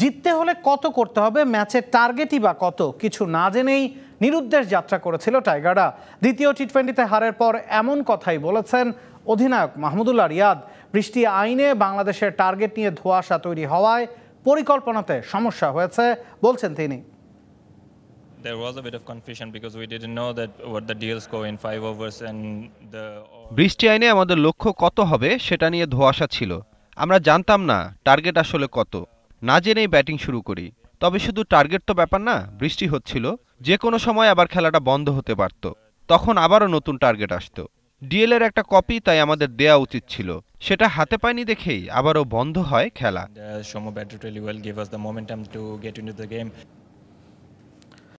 জিততে হলে কত করতে হবে ম্যাচের টার্গেটই বা কত কিছু না জেনেই নিরুদ্দেশ যাত্রা করেছিল টাইগাররা দ্বিতীয় টি টোয়েন্টিতে হারের পর এমন কথাই বলেছেন অধিনায়ক মাহমুদুল্লাহ রিয়াদ বৃষ্টি আইনে বাংলাদেশের টার্গেট নিয়ে ধোয়াশা তৈরি হওয়ায় পরিকল্পনাতে সমস্যা হয়েছে বলছেন তিনি বৃষ্টি আইনে আমাদের লক্ষ্য কত হবে সেটা নিয়ে ধোয়াশা ছিল আমরা জানতাম না টার্গেট আসলে কত না জেনেই ব্যাটিং শুরু করি তবে শুধু টার্গেট তো ব্যাপার না বৃষ্টি হচ্ছিল যে কোনো সময় আবার খেলাটা বন্ধ হতে পারত তখন আবারও নতুন টার্গেট আসত ডিএল এর একটা কপি তাই আমাদের দেয়া উচিত ছিল সেটা হাতে পায়নি দেখেই আবারও বন্ধ হয় খেলা